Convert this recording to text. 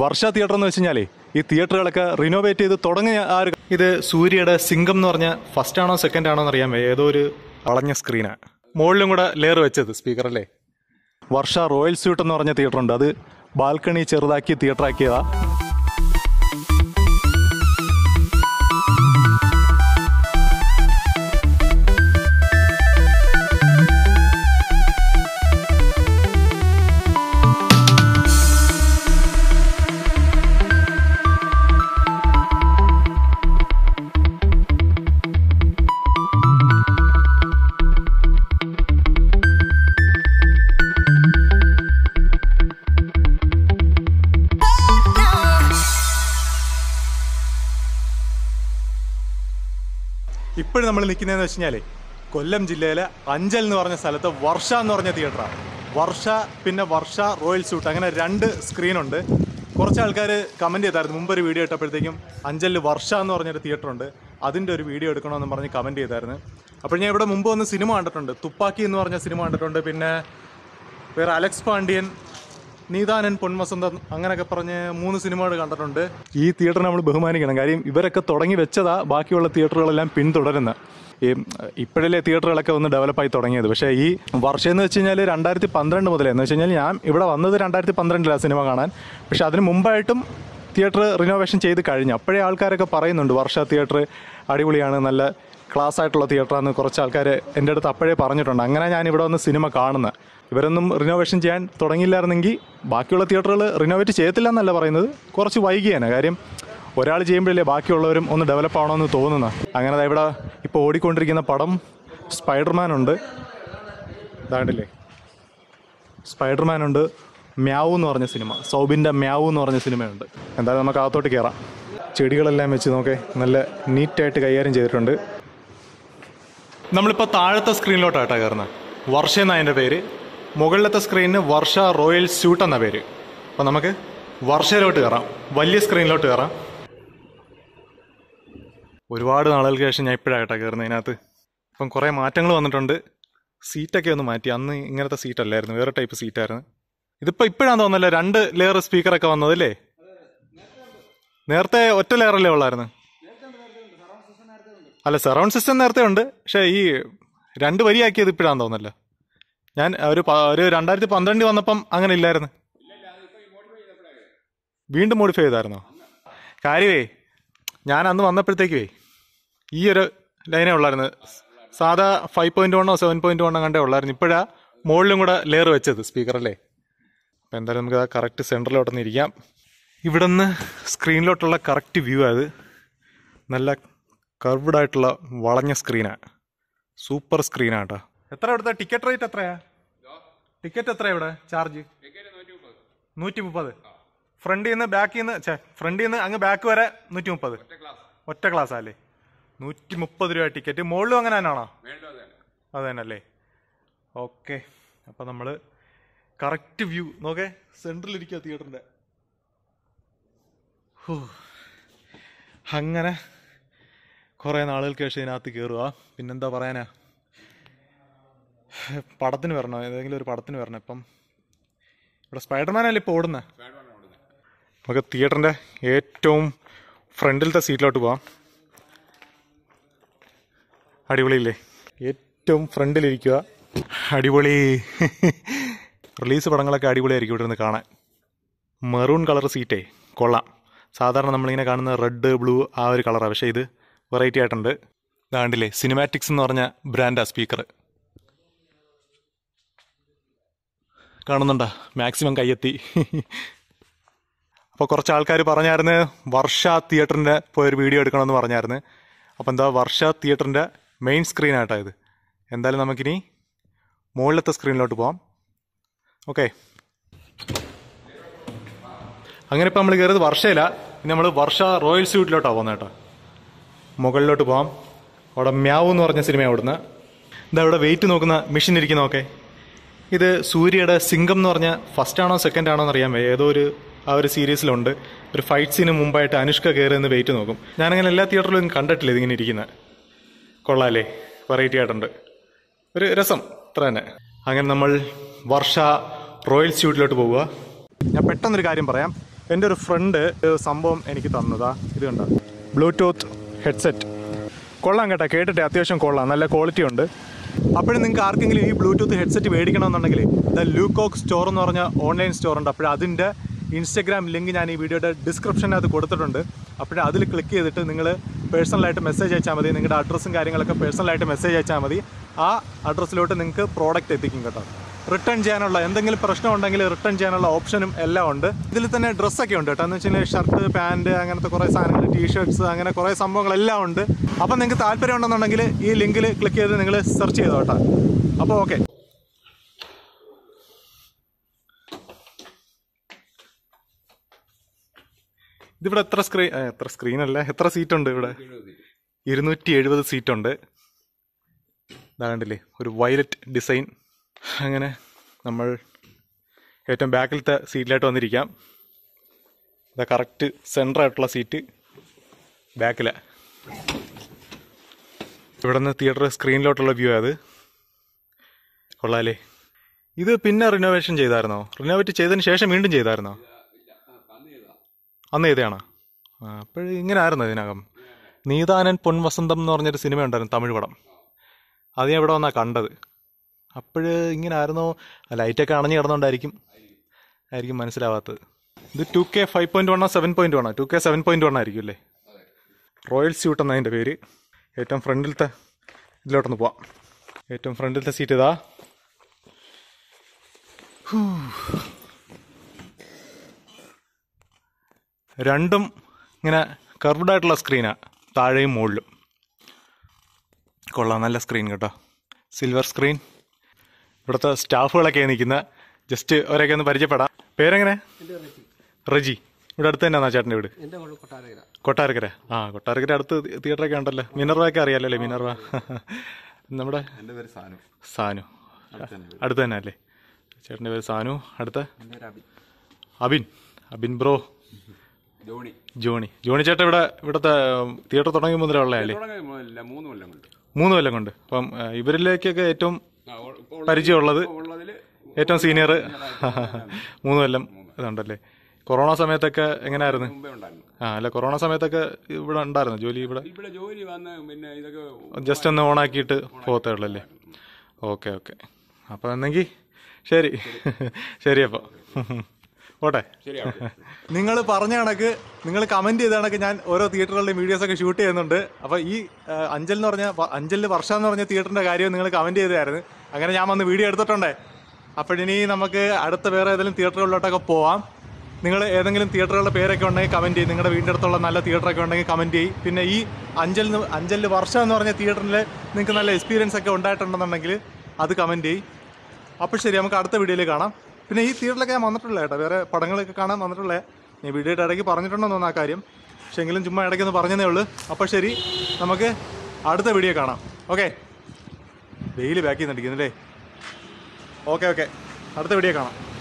വർഷ theatre എന്ന് വെച്ച് കഴിഞ്ഞാലേ ഈ തിയേറ്ററുകളൊക്കെ റിനോവേറ്റ് ചെയ്ത് തുടങ്ങിയ ആ ഒരു ഇത് സൂര്യയുടെ സിംഗം എന്ന് പറഞ്ഞ ഫസ്റ്റ് ആണോ സെക്കൻഡ് ആണോ എന്ന് അറിയാൻ ഏതോ ഒരു അളഞ്ഞ സ്ക്രീനാണ് മുകളിലും കൂടെ ലെയർ വെച്ചത് സ്പീക്കർ അല്ലേ വർഷ റോയൽ സ്യൂട്ട് എന്ന് പറഞ്ഞ തിയേറ്റർ ഉണ്ട് അത് ബാൽക്കണി ചെറുതാക്കി തിയേറ്ററാക്കിയതാണ് ഇപ്പോഴും നമ്മൾ നിൽക്കുന്നതെന്ന് വെച്ച് കഴിഞ്ഞാൽ കൊല്ലം ജില്ലയിലെ അഞ്ചൽ എന്ന് പറഞ്ഞ സ്ഥലത്ത് വർഷ എന്ന് പറഞ്ഞ തിയേറ്ററാണ് വർഷ പിന്നെ വർഷ റോയൽ സ്യൂട്ട് അങ്ങനെ രണ്ട് സ്ക്രീനുണ്ട് കുറച്ച് ആൾക്കാർ കമൻറ്റ് ചെയ്തായിരുന്നു മുമ്പ് ഒരു വീഡിയോ ഇട്ടപ്പോഴത്തേക്കും അഞ്ചലിൽ വർഷ എന്ന് പറഞ്ഞൊരു തിയേറ്റർ ഉണ്ട് അതിൻ്റെ ഒരു വീഡിയോ എടുക്കണമെന്ന് പറഞ്ഞ് കമൻറ്റ് ചെയ്തായിരുന്നു അപ്പോൾ ഞാൻ ഇവിടെ മുമ്പ് വന്ന് സിനിമ കണ്ടിട്ടുണ്ട് തുപ്പാക്കി എന്ന് പറഞ്ഞ സിനിമ കണ്ടിട്ടുണ്ട് പിന്നെ വേറെ അലക്സ് പാണ്ഡ്യൻ നീതാനൻ പൊൻവസന്തം അങ്ങനെയൊക്കെ പറഞ്ഞ് മൂന്ന് സിനിമകൾ കണ്ടിട്ടുണ്ട് ഈ തിയേറ്റർ നമ്മൾ ബഹുമാനിക്കണം കാര്യം ഇവരൊക്കെ തുടങ്ങി വെച്ചതാ ബാക്കിയുള്ള തിയേറ്ററുകളെല്ലാം പിന്തുടരുന്ന ഈ ഇപ്പോഴല്ലേ തിയേറ്ററുകളൊക്കെ ഒന്ന് ഡെവലപ്പായി തുടങ്ങിയത് പക്ഷേ ഈ വർഷം എന്ന് വെച്ച് കഴിഞ്ഞാൽ രണ്ടായിരത്തി പന്ത്രണ്ട് മുതലേ എന്ന് വെച്ച് കഴിഞ്ഞാൽ ഞാൻ ഇവിടെ വന്നത് രണ്ടായിരത്തി പന്ത്രണ്ടിലാണ് സിനിമ കാണാൻ പക്ഷേ അതിന് മുമ്പായിട്ടും തിയേറ്റർ റിനോവേഷൻ ചെയ്ത് കഴിഞ്ഞു അപ്പോഴേ ആൾക്കാരൊക്കെ പറയുന്നുണ്ട് വർഷ തിയേറ്റർ അടിപൊളിയാണ് നല്ല ക്ലാസ് ആയിട്ടുള്ള തിയേറ്ററാണെന്ന് കുറച്ച് ആൾക്കാർ എൻ്റെ അടുത്ത് അപ്പോഴേ പറഞ്ഞിട്ടുണ്ട് അങ്ങനെ ഞാൻ ഇവിടെ വന്ന് സിനിമ കാണുന്നത് ഇവരൊന്നും റിനോവേഷൻ ചെയ്യാൻ തുടങ്ങിയില്ലായിരുന്നെങ്കിൽ ബാക്കിയുള്ള തിയേറ്ററുകൾ റിനോവേറ്റ് ചെയ്യത്തില്ല എന്നല്ല പറയുന്നത് കുറച്ച് വൈകിയാണ് കാര്യം ഒരാൾ ചെയ്യുമ്പോഴല്ലേ ബാക്കിയുള്ളവരും ഒന്ന് ഡെവലപ്പ് ആവണമെന്ന് തോന്നുന്നത് അങ്ങനെ ഇവിടെ ഇപ്പോൾ ഓടിക്കൊണ്ടിരിക്കുന്ന പടം സ്പൈഡർമാൻ ഉണ്ട് ഇതാണ്ടില്ലേ സ്പൈഡർമാൻ ഉണ്ട് മ്യാവു എന്ന് പറഞ്ഞ സിനിമ സൗബിൻ്റെ മ്യാവു എന്ന് പറഞ്ഞ സിനിമയുണ്ട് എന്തായാലും നമുക്ക് അകത്തോട്ട് കയറാം ചെടികളെല്ലാം വെച്ച് നോക്കേ നല്ല നീറ്റായിട്ട് കൈകാര്യം ചെയ്തിട്ടുണ്ട് നമ്മളിപ്പോൾ താഴത്തെ സ്ക്രീനിലോട്ടാട്ടാ കയറുന്നത് വർഷ എന്നതിൻ്റെ പേര് മുകളിലത്തെ സ്ക്രീനിന് വർഷ റോയൽ സ്യൂട്ട് എന്ന പേര് അപ്പോൾ നമുക്ക് വർഷയിലോട്ട് കയറാം വലിയ സ്ക്രീനിലോട്ട് കയറാം ഒരുപാട് നാളുകൾക്ക് ശേഷം ഞാൻ ഇപ്പോഴായിട്ടാണ് കയറുന്നത് അതിനകത്ത് ഇപ്പം കുറേ മാറ്റങ്ങൾ വന്നിട്ടുണ്ട് സീറ്റൊക്കെ ഒന്ന് മാറ്റി അന്ന് ഇങ്ങനത്തെ സീറ്റ് അല്ലായിരുന്നു വേറെ ടൈപ്പ് സീറ്റായിരുന്നു ഇതിപ്പോൾ ഇപ്പോഴാണെന്ന് തോന്നുന്നല്ലോ രണ്ട് ലെയർ സ്പീക്കറൊക്കെ വന്നതല്ലേ നേരത്തെ ഒറ്റ ലെയറല്ലേ ഉള്ളായിരുന്നു അല്ല സറൗണ്ട് സിസ്റ്റം നേരത്തെ ഉണ്ട് പക്ഷേ ഈ രണ്ട് വരിയാക്കിയത് ഇപ്പോഴാന്ന് തോന്നല്ല ഞാൻ ഒരു ഒരു രണ്ടായിരത്തി പന്ത്രണ്ടിൽ വന്നപ്പം അങ്ങനെ ഇല്ലായിരുന്നു വീണ്ടും മോഡിഫൈ ചെയ്തായിരുന്നോ കാര്യവേ ഞാൻ അന്ന് വന്നപ്പോഴത്തേക്കുവേ ഈ ഒരു ലൈനേ ഉള്ളായിരുന്നു സാധാ ഫൈവ് പോയിന്റ് വണ്ണോ സെവൻ പോയിന്റ് വണ്ണോ കണ്ടേ ഉള്ളായിരുന്നു ഇപ്പോഴാ മുകളിലും കൂടെ ലെയർ വെച്ചത് സ്പീക്കറല്ലേ അപ്പോൾ എന്തായാലും നമുക്ക് ആ കറക്റ്റ് സെൻറ്ററിലോട്ടൊന്ന് ഇരിക്കാം ഇവിടെ നിന്ന് സ്ക്രീനിലോട്ടുള്ള കറക്റ്റ് വ്യൂ അത് നല്ല കർവ്ഡ് ആയിട്ടുള്ള വളഞ്ഞ സ്ക്രീനാ സൂപ്പർ സ്ക്രീനാട്ടോ കേട്ടോ എത്ര ഇവിടുത്തെ ടിക്കറ്റ് റേറ്റ് എത്രയാ ടിക്കറ്റ് എത്രയാ ഇവിടെ ചാർജ് നൂറ്റി മുപ്പത് ഫ്രണ്ടിൽ നിന്ന് ബാക്കിൽ നിന്ന് ചേ ഫ്രണ്ടിൽ നിന്ന് അങ്ങ് ബാക്ക് വരെ നൂറ്റി മുപ്പത് ഒറ്റ ക്ലാസ് അല്ലേ നൂറ്റി മുപ്പത് രൂപ ടിക്കറ്റ് മുകളിലും അങ്ങനെ തന്നെയാണോ അത് തന്നെ അല്ലേ ഓക്കെ അപ്പം നമ്മൾ കറക്റ്റ് വ്യൂ നോക്കേ സെൻട്രലിരിക്കുക തിയേറ്ററിൻ്റെ അങ്ങനെ കുറേ നാളുകൾക്ക് ശേഷം ഇതിനകത്ത് കയറുക പിന്നെന്താ പറയാനാ പടത്തിന് വരണം ഏതെങ്കിലും ഒരു പടത്തിന് വരണം ഇപ്പം ഇവിടെ സ്പൈഡർമാനല്ലേ ഇപ്പോൾ ഓടുന്നത് നമുക്ക് തിയേറ്ററിൻ്റെ ഏറ്റവും ഫ്രണ്ടിലത്തെ സീറ്റിലോട്ട് പോവാം അടിപൊളിയില്ലേ ഏറ്റവും ഫ്രണ്ടിലിരിക്കുക അടിപൊളി റിലീസ് പടങ്ങളൊക്കെ അടിപൊളിയായിരിക്കും ഇവിടെ നിന്ന് കാണാൻ മെറൂൺ കളർ സീറ്റേ കൊള്ളാം സാധാരണ നമ്മളിങ്ങനെ കാണുന്ന റെഡ് ബ്ലൂ ആ ഒരു കളറാണ് പക്ഷേ ഇത് വെറൈറ്റി ആയിട്ടുണ്ട് ദാണ്ടിലെ സിനിമാറ്റിക്സ് എന്ന് പറഞ്ഞ ബ്രാൻഡാ സ്പീക്കർ കാണുന്നുണ്ടോ മാക്സിമം കയ്യെത്തി അപ്പോൾ കുറച്ച് ആൾക്കാർ പറഞ്ഞായിരുന്നു വർഷ തിയേറ്ററിൻ്റെ പോയൊരു വീഡിയോ എടുക്കണമെന്ന് പറഞ്ഞായിരുന്നു അപ്പോൾ എന്താ വർഷ തിയേറ്ററിൻ്റെ മെയിൻ സ്ക്രീനായിട്ടാണ് ഇത് എന്തായാലും നമുക്കിനി മുകളിലത്തെ സ്ക്രീനിലോട്ട് പോവാം ഓക്കെ അങ്ങനെ ഇപ്പോൾ നമ്മൾ കയറിയത് വർഷയില്ല ഇനി നമ്മൾ വർഷ റോയൽ സ്യൂട്ടിലോട്ടാണ് പോകുന്നത് കേട്ടോ മുകളിലോട്ട് പോവാം അവിടെ മ്യാവ് എന്ന് പറഞ്ഞ സിനിമ അവിടുന്ന് ഇതാ ഇവിടെ വെയിറ്റ് നോക്കുന്ന മെഷീൻ ഇരിക്കുന്ന ഓക്കെ ഇത് സൂര്യയുടെ സിംഗം എന്ന് പറഞ്ഞ ഫസ്റ്റ് ആണോ സെക്കൻഡ് ആണോ അറിയാൻ ഏതോ ഒരു ആ ഒരു സീരീസിലുണ്ട് ഒരു ഫൈറ്റ് സീന് മുമ്പായിട്ട് അനുഷ്ക എന്ന് വെയിറ്റ് നോക്കും ഞാനങ്ങനെ എല്ലാ തിയേറ്ററിലും കണ്ടിട്ടില്ല ഇതിങ്ങനെ ഇരിക്കുന്ന കൊള്ളാലേ വെറൈറ്റി ആയിട്ടുണ്ട് ഒരു രസം ഇത്ര തന്നെ അങ്ങനെ നമ്മൾ വർഷ റോയൽ സ്യൂട്ടിലോട്ട് പോവുക ഞാൻ പെട്ടെന്നൊരു കാര്യം പറയാം എൻ്റെ ഒരു ഫ്രണ്ട് സംഭവം എനിക്ക് തന്നതാ ഇത് കണ്ട ബ്ലൂടൂത്ത് ഹെഡ്സെറ്റ് കൊള്ളാം കേട്ടോ കേട്ടിട്ട് അത്യാവശ്യം കൊള്ളാം നല്ല ക്വാളിറ്റി ഉണ്ട് അപ്പോഴും നിങ്ങൾക്ക് ആർക്കെങ്കിലും ഈ ബ്ലൂടൂത്ത് ഹെഡ്സെറ്റ് മേടിക്കണമെന്നുണ്ടെങ്കിൽ ദ ലൂക്കോക്ക് സ്റ്റോർ എന്ന് പറഞ്ഞ ഓൺലൈൻ സ്റ്റോർ ഉണ്ട് അപ്പോൾ അതിൻ്റെ ഇൻസ്റ്റഗ്രാം ലിങ്ക് ഞാൻ ഈ വീഡിയോയുടെ ഡിസ്ക്രിപ്ഷനകത്ത് കൊടുത്തിട്ടുണ്ട് അപ്പോൾ അതിൽ ക്ലിക്ക് ചെയ്തിട്ട് നിങ്ങൾ പേഴ്സണലായിട്ട് മെസ്സേജ് അയച്ചാൽ മതി നിങ്ങളുടെ അഡ്രസ്സും കാര്യങ്ങളൊക്കെ പേഴ്സണലായിട്ട് മെസ്സേജ് അയച്ചാൽ മതി ആ അഡ്രസ്സിലോട്ട് നിങ്ങൾക്ക് പ്രോഡക്റ്റ് എത്തിക്കും കേട്ടോ റിട്ടേൺ ചെയ്യാനുള്ള എന്തെങ്കിലും പ്രശ്നം ഉണ്ടെങ്കിൽ റിട്ടേൺ ചെയ്യാനുള്ള ഓപ്ഷനും എല്ലാം ഉണ്ട് ഇതിൽ തന്നെ ഡ്രസ്സൊക്കെ ഉണ്ട് കേട്ടോ എന്ന് വെച്ചാൽ ഷർട്ട് പാൻറ് അങ്ങനത്തെ കുറേ സാധനങ്ങൾ ടീഷർട്ട്സ് അങ്ങനെ കുറേ സംഭവങ്ങളെല്ലാം ഉണ്ട് അപ്പം നിങ്ങൾക്ക് താല്പര്യം ഉണ്ടെന്നുണ്ടെങ്കിൽ ഈ ലിങ്കിൽ ക്ലിക്ക് ചെയ്ത് നിങ്ങൾ സെർച്ച് ചെയ്തോ കേട്ടോ അപ്പോൾ ഓക്കെ ഇതിവിടെ എത്ര സ്ക്രീൻ എത്ര അല്ല എത്ര സീറ്റ് ഉണ്ട് ഇവിടെ ഇരുന്നൂറ്റി എഴുപത് സീറ്റുണ്ട് ഇതാണ്ടില്ലേ ഒരു വയലറ്റ് ഡിസൈൻ അങ്ങനെ നമ്മൾ ഏറ്റവും ബാക്കിലത്തെ സീറ്റിലായിട്ട് വന്നിരിക്കാം ഇതാ കറക്റ്റ് സെൻറ്ററായിട്ടുള്ള സീറ്റ് ബാക്കിലെ ഇവിടെ നിന്ന് തിയേറ്റർ സ്ക്രീനിലോട്ടുള്ള വ്യൂ അത് കൊള്ളാലേ ഇത് പിന്നെ റിനോവേഷൻ ചെയ്തായിരുന്നോ റിനോവേറ്റ് ചെയ്തതിന് ശേഷം വീണ്ടും ചെയ്തായിരുന്നോ അന്ന് ചെയ്തതാണോ അപ്പോൾ ഇങ്ങനെ ആയിരുന്നു ഇതിനകം നീതാനൻ പൊൻവസന്തം എന്ന് പറഞ്ഞൊരു സിനിമ ഉണ്ടായിരുന്നു തമിഴ് പടം അത് ഞാൻ ഇവിടെ വന്നാൽ കണ്ടത് അപ്പോൾ ഇങ്ങനെ ആയിരുന്നോ ലൈറ്റൊക്കെ അണഞ്ഞു കിടന്നുകൊണ്ടായിരിക്കും ആയിരിക്കും മനസ്സിലാവാത്തത് ഇത് ടു കെ ഫൈവ് പോയിന്റ് വണ്ണോ സെവൻ പോയിന്റ് വണ്ണോ two K seven point one ആയിരിക്കും അല്ലേ റോയൽ സ്യൂട്ട് അതിന്റെ പേര് ഏറ്റവും ഫ്രണ്ടിലത്തെ ഇതിലോട്ടൊന്ന് പോവാം ഏറ്റവും ഫ്രണ്ടിലത്തെ സീറ്റ് ഇതാ രണ്ടും ഇങ്ങനെ കർവ്ഡ് ആയിട്ടുള്ള സ്ക്രീനാണ് താഴെയും മുകളിലും കൊള്ളാം നല്ല സ്ക്രീൻ കേട്ടോ സിൽവർ സ്ക്രീൻ ഇവിടുത്തെ സ്റ്റാഫുകളൊക്കെ നിൽക്കുന്ന ജസ്റ്റ് അവരൊക്കെ ഒന്ന് പരിചയപ്പെടാം പേരെങ്ങനെ റജി ഇവിടെ അടുത്ത് തന്നെ ചേട്ടൻ്റെ വീട് കൊട്ടാരക്കര ആ കൊട്ടാരക്കര അടുത്ത് തിയേറ്ററൊക്കെ ഉണ്ടല്ലോ മിനർവയൊക്കെ അറിയാലോ അല്ലേ മിനർവ നമ്മുടെ സാനു അടുത്ത് തന്നെ അല്ലേ ചേട്ടൻ്റെ പേര് സാനു അടുത്ത Abin Abin bro Johnny Johnny Johnny ചേട്ടൻ ഇവിടെ ഇവിടുത്തെ തിയേറ്റർ തുടങ്ങി മുതലേ ഉള്ളതല്ലേ മൂന്ന് കൊല്ലം കൊണ്ട് അപ്പം ഇവരിലേക്കൊക്കെ ഏറ്റവും പരിചയമുള്ളത് ഏറ്റവും സീനിയർ മൂന്ന് കൊല്ലം ഇതുണ്ടല്ലേ കൊറോണ സമയത്തൊക്കെ എങ്ങനെയായിരുന്നു ആ അല്ല കൊറോണ സമയത്തൊക്കെ ഇവിടെ ഉണ്ടായിരുന്നു ജോലി ഇവിടെ പിന്നെ ഇതൊക്കെ ജസ്റ്റ് ഒന്ന് ഓണാക്കിയിട്ട് പോകത്തേ ഉള്ളല്ലേ ഓക്കെ ഓക്കെ അപ്പോൾ എന്നെങ്കിൽ ശരി ശരി അപ്പോൾ പോട്ടെ നിങ്ങൾ പറഞ്ഞ കണക്ക് നിങ്ങൾ കമന്റ് ചെയ്ത കണക്ക് ഞാൻ ഓരോ തിയേറ്ററുകളുടെയും വീഡിയോസ് ഒക്കെ ഷൂട്ട് ചെയ്യുന്നുണ്ട് അപ്പോൾ ഈ അഞ്ചൽ എന്ന് പറഞ്ഞ അഞ്ചലിൽ വർഷ എന്ന് പറഞ്ഞ തിയേറ്ററിന്റെ കാര്യം നിങ്ങൾ കമന്റ് ചെയ്തായിരുന്നു അങ്ങനെ ഞാൻ വന്ന് വീഡിയോ എടുത്തിട്ടുണ്ടേ അപ്പോഴിനി നമുക്ക് അടുത്ത വേറെ ഏതെങ്കിലും തിയേറ്ററുകളിലോട്ടൊക്കെ പോവാം നിങ്ങൾ ഏതെങ്കിലും തിയേറ്ററുകളുടെ പേരൊക്കെ ഉണ്ടെങ്കിൽ കമന്റ് ചെയ്യും നിങ്ങളുടെ വീടിൻ്റെ അടുത്തുള്ള നല്ല തിയേറ്ററൊക്കെ ഉണ്ടെങ്കിൽ കമന്റ് ചെയ്യും പിന്നെ ഈ അഞ്ചൽ അഞ്ചലിൽ വർഷം എന്ന് പറഞ്ഞ തിയേറ്ററിൽ നിങ്ങൾക്ക് നല്ല എക്സ്പീരിയൻസ് ഒക്കെ ഉണ്ടായിട്ടുണ്ടെന്നുണ്ടെങ്കിൽ അത് കമന്റ് ചെയ്യും അപ്പോൾ ശരി നമുക്ക് അടുത്ത വീഡിയോയിൽ കാണാം പിന്നെ ഈ തിയേറ്ററിലൊക്കെ ഞാൻ വന്നിട്ടുള്ള കേട്ടോ വേറെ പടങ്ങളൊക്കെ കാണാൻ വന്നിട്ടുള്ളേ ഞാൻ വീഡിയോ ഇടയ്ക്ക് പറഞ്ഞിട്ടുണ്ടോ എന്നാ കാര്യം പക്ഷേ എങ്കിലും ചുമ്മാ ഇടയ്ക്കൊന്ന് പറഞ്ഞതേ ഉള്ളൂ അപ്പോൾ ശരി നമുക്ക് അടുത്ത വീഡിയോ കാണാം ഓക്കെ ഡെയിലി ബാക്കിൽ നിന്നടിക്കുന്നു അല്ലേ ഓക്കെ ഓക്കെ അടുത്ത വീഡിയോ കാണാം